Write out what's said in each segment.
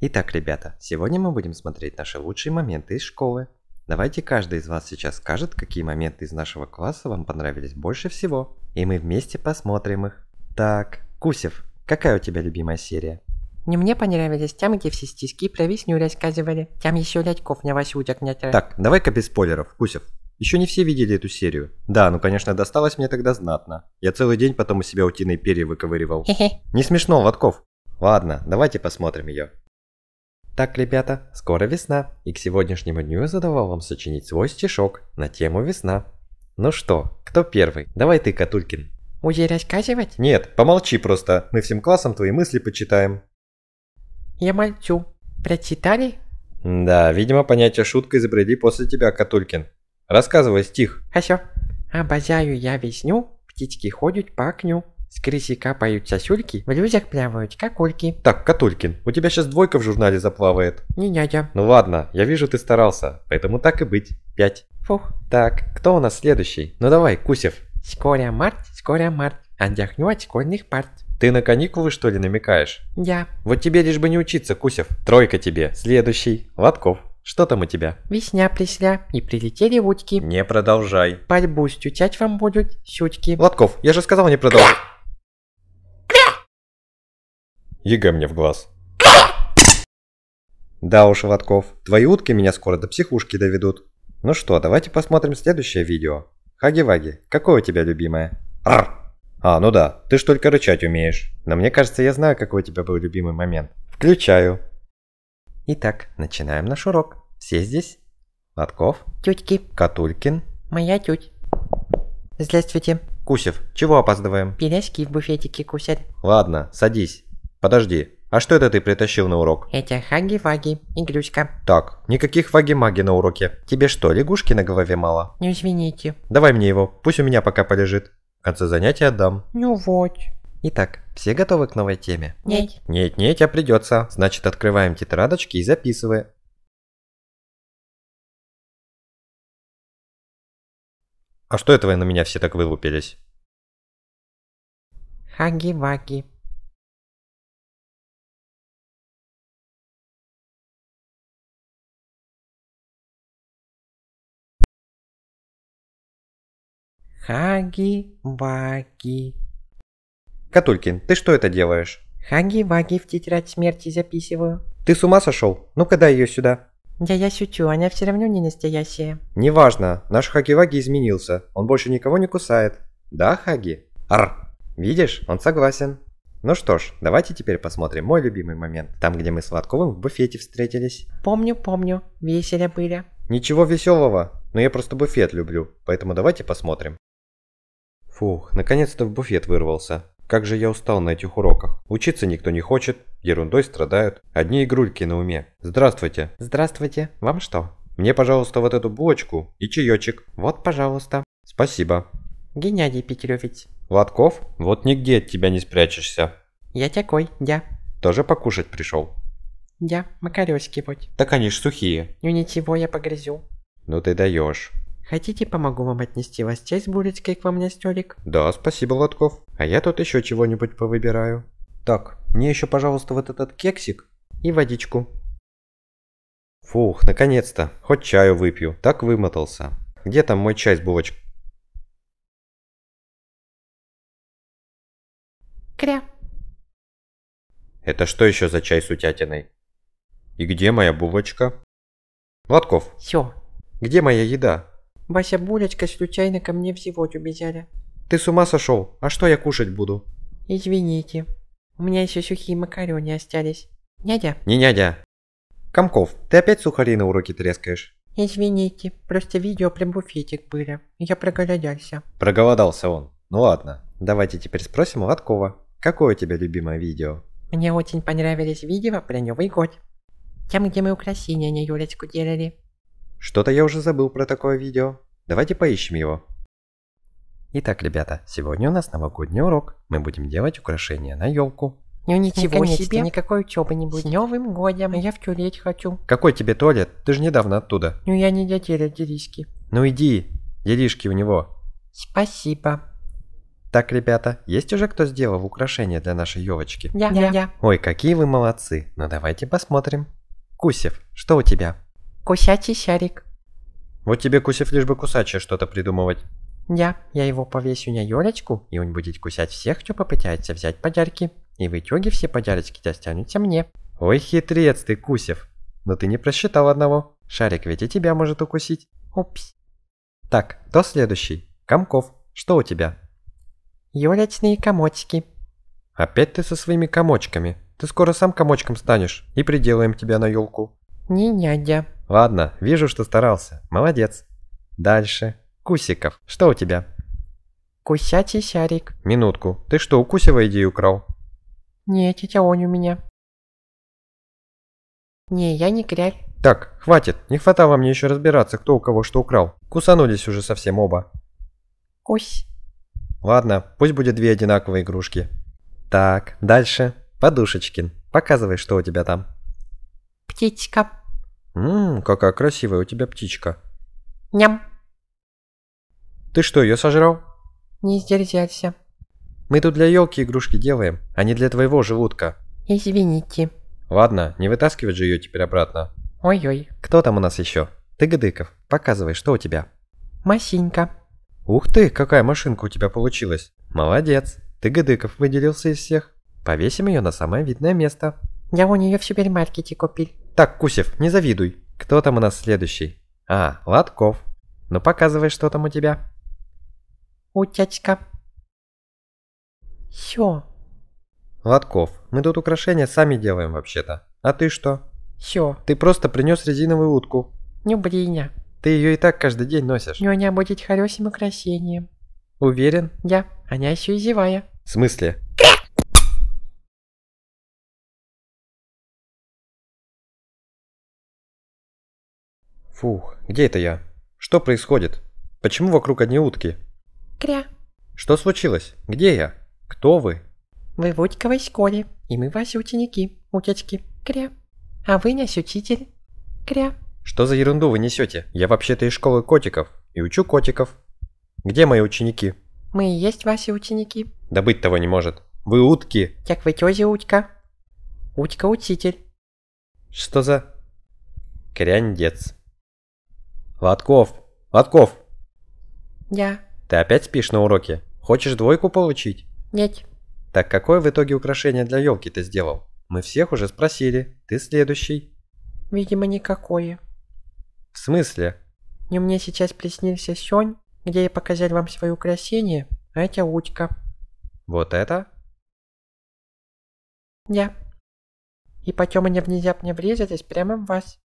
Итак, ребята, сегодня мы будем смотреть наши лучшие моменты из школы. Давайте каждый из вас сейчас скажет, какие моменты из нашего класса вам понравились больше всего. И мы вместе посмотрим их. Так, Кусев, какая у тебя любимая серия? Не мне понравились там, где все стиски про весню рассказывали. Тем еще Лядьков на Васютек не Так, давай-ка без спойлеров, Кусев. Еще не все видели эту серию. Да, ну конечно, досталось мне тогда знатно. Я целый день потом у себя утиные перья выковыривал. Не смешно, Лотков. Ладно, давайте посмотрим ее. Так, ребята, скоро весна, и к сегодняшнему дню я задавал вам сочинить свой стишок на тему весна. Ну что, кто первый? Давай ты, Катулькин. Уе рассказывать? Нет, помолчи просто, мы всем классом твои мысли почитаем. Я мальчу. Прочитали? Да, видимо, понятие шутка изобрели после тебя, Катулькин. Рассказывай стих. Хорошо. Обожаю я весню, птички ходят по окню. С крысика поют сосульки, в людях плавают кокульки. Так, Катулькин, у тебя сейчас двойка в журнале заплавает. Не няня. Ну ладно, я вижу, ты старался, поэтому так и быть. Пять. Фух. Так, кто у нас следующий? Ну давай, Кусев. Скоро март, скоро март, отдохну от школьных парт. Ты на каникулы, что ли, намекаешь? Я. Вот тебе лишь бы не учиться, Кусев. Тройка тебе. Следующий. Лотков. Что там у тебя? Весня присля, и прилетели утки. Не продолжай. Пальбу стучать вам будут, сючки. Лотков, я же сказал не продолжай. Егэ мне в глаз. Да уж, Ватков, твои утки меня скоро до психушки доведут. Ну что, давайте посмотрим следующее видео. Хаги-ваги, какое у тебя любимое? Арр! А, ну да, ты ж только рычать умеешь. Но мне кажется, я знаю, какой у тебя был любимый момент. Включаю. Итак, начинаем наш урок. Все здесь? Лотков? Тютьки. Катулькин? Моя тють. Здравствуйте. Кусев, чего опаздываем? Пиряськи в буфетике кусят. Ладно, садись. Подожди, а что это ты притащил на урок? Эти хаги-ваги, игрушка. Так, никаких ваги-маги на уроке. Тебе что, лягушки на голове мало? Не ну, извините. Давай мне его, пусть у меня пока полежит. В а конце занятия отдам. Ну вот. Итак, все готовы к новой теме? Нет. Нет, нет, а придется. Значит, открываем тетрадочки и записываем. А что это вы на меня все так вылупились? Хаги-ваги. Хаги-ваги. Катулькин, ты что это делаешь? Хаги-ваги в тетрадь смерти записываю. Ты с ума сошел? Ну-ка дай ее сюда. Да я шучу, она все равно не настоящая. Неважно, наш Хаги-ваги изменился. Он больше никого не кусает. Да, Хаги? Ар. Видишь, он согласен. Ну что ж, давайте теперь посмотрим мой любимый момент. Там, где мы с Сладковым в буфете встретились. Помню, помню. веселя были. Ничего веселого. Но я просто буфет люблю. Поэтому давайте посмотрим. Фух, наконец-то в буфет вырвался. Как же я устал на этих уроках. Учиться никто не хочет, ерундой страдают. Одни игрульки на уме. Здравствуйте. Здравствуйте. Вам что? Мне, пожалуйста, вот эту булочку и чаечек. Вот, пожалуйста. Спасибо. Геннадий Петелевич. Лотков, вот нигде от тебя не спрячешься. Я такой, я. Тоже покушать пришел? Я, макарешки будь. Так они ж сухие. Ну ничего, я погрызю. Ну ты даешь. Хотите, помогу вам отнести вас честь бурецкий к вам, Нестерик? Да, спасибо, Лотков. А я тут еще чего-нибудь повыбираю. Так, мне еще, пожалуйста, вот этот кексик и водичку. Фух, наконец-то. Хоть чаю выпью. Так вымотался. Где там мой чай с булочкой? Кря. Это что еще за чай с утятиной? И где моя булочка? Лотков. Все. Где моя еда? Вася Булечка случайно ко мне в живот убежали. Ты с ума сошел? А что я кушать буду? Извините. У меня еще сухие макароны остались. Няня? Не няня. Комков, ты опять сухари на уроке трескаешь? Извините, просто видео прям буфетик были. Я проголодался. Проголодался он. Ну ладно, давайте теперь спросим у Какое у тебя любимое видео? Мне очень понравились видео про Новый год. Тем, где мы украшения на Юлечку делали. Что-то я уже забыл про такое видео. Давайте поищем его. Итак, ребята, сегодня у нас новогодний урок. Мы будем делать украшения на елку. Ну ничего себе, никакой учебы не будет. С Новым годом. А я в туалет хочу. Какой тебе туалет? Ты же недавно оттуда. Ну я не дотеря делишки. Ну иди, делишки у него. Спасибо. Так, ребята, есть уже кто сделал украшение для нашей елочки? Я, я, я. Ой, какие вы молодцы. Ну давайте посмотрим. Кусев, что у тебя? Кусячий шарик. Вот тебе, Кусев, лишь бы кусачее что-то придумывать. Я, я его повесю на елочку, и он будет кусать всех, кто попытается взять подарки. И в итоге все подарочки достанутся мне. Ой, хитрец ты, Кусев. Но ты не просчитал одного. Шарик ведь и тебя может укусить. Упс. Так, кто следующий? Комков, что у тебя? Елочные комочки. Опять ты со своими комочками. Ты скоро сам комочком станешь, и приделаем тебя на елку. Не нядя. Ладно, вижу, что старался. Молодец. Дальше. Кусиков, что у тебя? Кусячий шарик. Минутку. Ты что, у Кусева идею украл? Нет, это он у меня. Не, я не кряль. Так, хватит. Не хватало мне еще разбираться, кто у кого что украл. Кусанулись уже совсем оба. Кусь. Ладно, пусть будет две одинаковые игрушки. Так, дальше. Подушечкин, показывай, что у тебя там. Птичка. «Ммм, какая красивая у тебя птичка». «Ням». «Ты что, ее сожрал?» «Не сдержался». «Мы тут для елки игрушки делаем, а не для твоего желудка». «Извините». «Ладно, не вытаскивать же ее теперь обратно». «Ой-ой». «Кто там у нас еще?» «Ты, Гадыков, показывай, что у тебя». «Масенька». «Ух ты, какая машинка у тебя получилась!» «Молодец! Ты, Гадыков, выделился из всех. Повесим ее на самое видное место». «Я у нее в супермаркете купил». Так, Кусев, не завидуй. Кто там у нас следующий? А, Лотков. Ну показывай, что там у тебя. Утячка. тятька. Всё. Лотков, мы тут украшения сами делаем вообще-то. А ты что? Всё. Ты просто принёс резиновую утку. Нюбриня. Ты её и так каждый день носишь. Нёня будет хорошим украшением. Уверен? Я. Она ещё и зевая. В смысле? Фух, где это я? Что происходит? Почему вокруг одни утки? Кря. Что случилось? Где я? Кто вы? Вы в Утьковой школе, и мы ваши ученики, утечки. Кря. А вы наш учитель. Кря. Что за ерунду вы несете? Я вообще-то из школы котиков и учу котиков. Где мои ученики? Мы и есть ваши ученики. Да быть того не может. Вы утки. Так вы тёзя утка. Утка-учитель. Что за... Кряндец. Ладков, Ладков. «Я». «Ты опять спишь на уроке? Хочешь двойку получить?» «Нет». «Так какое в итоге украшение для елки ты сделал? Мы всех уже спросили. Ты следующий». «Видимо, никакое». «В смысле?» «И мне сейчас приснился сёнь, где я показал вам свое украшение, а это утка». «Вот это?» «Я». «И потом они внезапно врезались прямо в вас.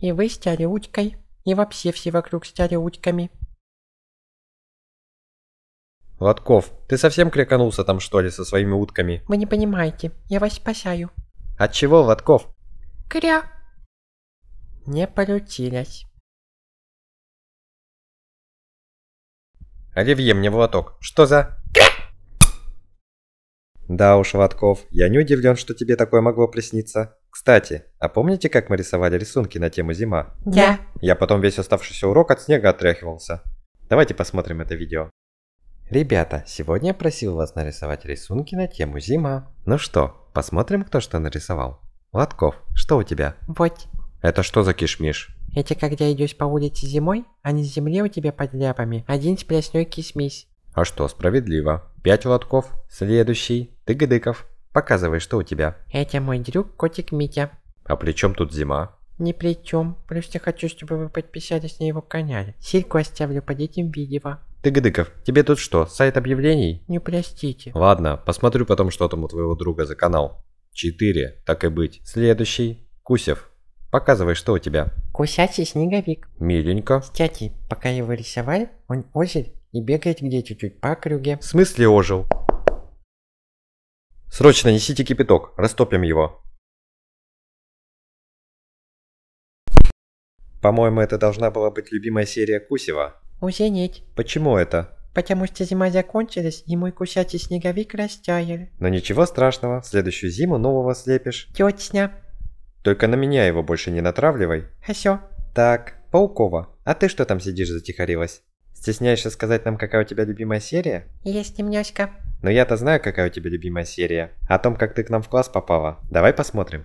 И вы стяли уткой». И вообще все вокруг стали утьками. Лотков, ты совсем кряканулся там, что ли, со своими утками? Вы не понимаете, я вас спасаю. От чего, Лотков? Кря. Не получилось. Оливье мне в лоток. Что за... Да уж, Лотков, я не удивлен, что тебе такое могло присниться. Кстати, а помните, как мы рисовали рисунки на тему зима? Да. Я потом весь оставшийся урок от снега отряхивался. Давайте посмотрим это видео. Ребята, сегодня я просил вас нарисовать рисунки на тему зима. Ну что, посмотрим, кто что нарисовал. Лотков, что у тебя? Вот. Это что за кишмиш? Эти, когда идешь по улице зимой, а не земле у тебя под ляпами, один сплошной кисмись. А что, справедливо. Пять лотков. Следующий. Ты Гдыков. Показывай, что у тебя. Это мой дрюк, котик Митя. А при чем тут зима? Не при чем. Просто хочу, чтобы вы подписались на его канале. Ссылку оставлю под этим видео. Ты Гдыков, тебе тут что, сайт объявлений? Не простите. Ладно, посмотрю потом, что там у твоего друга за канал. Четыре, так и быть. Следующий. Кусев. Показывай, что у тебя. Кусячий снеговик. Миленько. Кстати, пока его рисовали, он озерь и бегает где чуть-чуть по округе. В смысле ожил? Срочно несите кипяток, растопим его. По-моему, это должна была быть любимая серия Кусева. Узенеть. Почему это? Потому что зима закончилась, и мой кусячий снеговик растаял. Но ничего страшного, в следующую зиму нового слепишь. Тетя. Только на меня его больше не натравливай. Хасё. Так, Паукова, а ты что там сидишь затихарилась? Стесняешься сказать нам, какая у тебя любимая серия? Есть немножко. Но я-то знаю, какая у тебя любимая серия. О том, как ты к нам в класс попала. Давай посмотрим.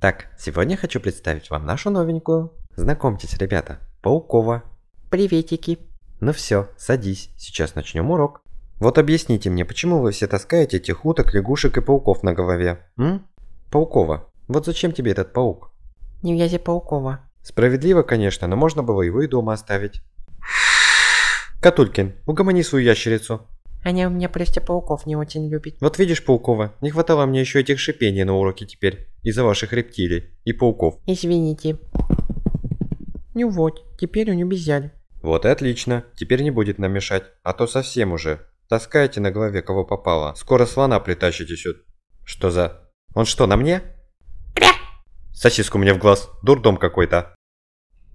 Так, сегодня хочу представить вам нашу новенькую. Знакомьтесь, ребята. Паукова. Приветики. Ну все, садись. Сейчас начнем урок. Вот объясните мне, почему вы все таскаете этих уток, лягушек и пауков на голове? М? Паукова, вот зачем тебе этот паук? Не вязи Паукова. Справедливо, конечно, но можно было его и дома оставить. Катулькин, угони свою ящерицу. Они у меня плести пауков не очень любят. Вот видишь, Паукова, не хватало мне еще этих шипений на уроке теперь. Из-за ваших рептилий и пауков. Извините. Ну вот, теперь у него обезьян. Вот и отлично. Теперь не будет нам мешать. А то совсем уже. Таскаете на голове кого попало. Скоро слона притащите сюда. Что за... Он что, на мне? Кря! Сосиску мне в глаз. Дурдом какой-то.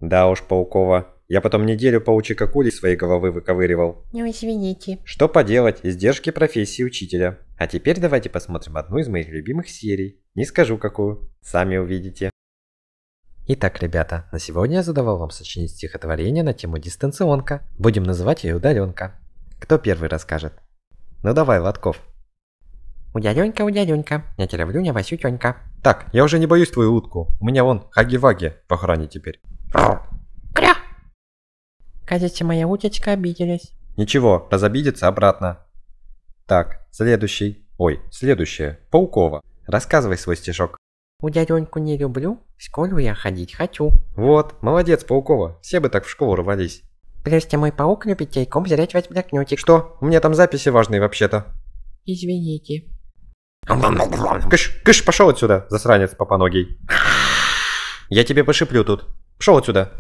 Да уж, Паукова, я потом неделю паучика кули своей головы выковыривал. Не ну, извините. Что поделать, издержки профессии учителя. А теперь давайте посмотрим одну из моих любимых серий. Не скажу какую, сами увидите. Итак, ребята, на сегодня я задавал вам сочинить стихотворение на тему дистанционка. Будем называть ее удаленка. Кто первый расскажет? Ну давай, Лотков. Удаленка, удаленка, я травлю на вас утенка. Так, я уже не боюсь твою утку. У меня вон хаги-ваги в охране теперь. Кажется, моя утечка обиделась. Ничего, разобидится обратно. Так, следующий. Ой, следующее. Паукова. Рассказывай свой стишок. У дяденьку не люблю, в школу я ходить хочу. Вот, молодец, Паукова. Все бы так в школу рвались. Плюсьте мой паук любит тайком зрять вас блякнётик. Что? У меня там записи важные вообще-то. Извините. Кыш, кыш, пошел отсюда, засранец попоногий. Я тебе пошиплю тут. Пошел отсюда.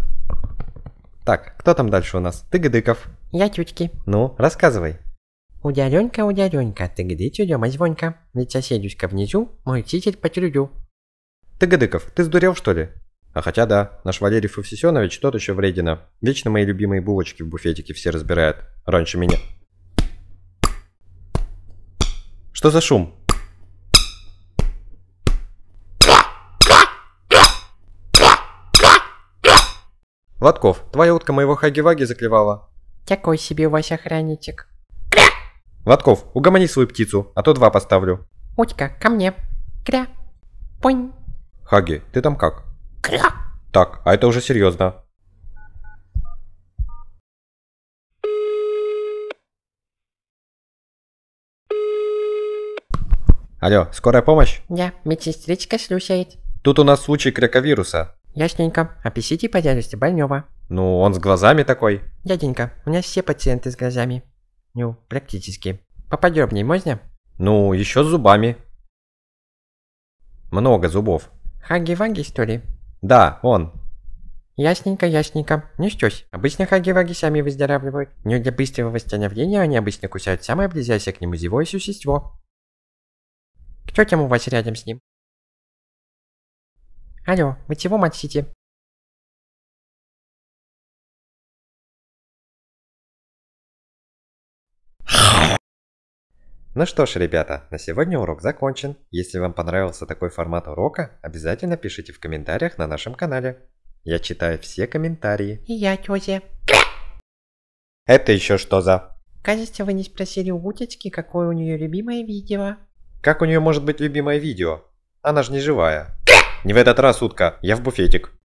Так, кто там дальше у нас? Ты Гдыков. Я Тютьки. Ну, рассказывай. У дяденька, у дяденька, ты где тюдема звонька? Ведь соседюшка внизу, мой по потюрю. Ты Гдыков, ты сдурел что ли? А хотя да, наш Валерий Фавсисенович тот еще вредина. Вечно мои любимые булочки в буфетике все разбирают. Раньше меня. Что за шум? Лотков, твоя утка моего хаги-ваги заклевала. Такой себе у вас охранничек. Кря! Лотков, угомони свою птицу, а то два поставлю. Утка, ко мне. Кря. Понь. Хаги, ты там как? Кря. Так, а это уже серьезно. Алло, скорая помощь? Да, медсестричка слушает. Тут у нас случай кряковируса. Ясненько. описите по дядюсти больного. Ну, он с глазами такой. Дяденька, у меня все пациенты с глазами. Ну, практически. Поподробнее можно? Ну, еще с зубами. Много зубов. Хаги-ваги, что ли? Да, он. Ясненько, ясненько. Ну что ж, обычно хаги-ваги сами выздоравливают. Но для быстрого восстановления они обычно кусают самое близящее к нему зевое существо. Кто там у вас рядом с ним? Алло, вы чего молчите? Ну что ж, ребята, на сегодня урок закончен. Если вам понравился такой формат урока, обязательно пишите в комментариях на нашем канале. Я читаю все комментарии. И я, тёзя. Это еще что за... Кажется, вы не спросили у Утечки, какое у нее любимое видео. Как у нее может быть любимое видео? Она же не живая. Не в этот раз, утка. Я в буфетик.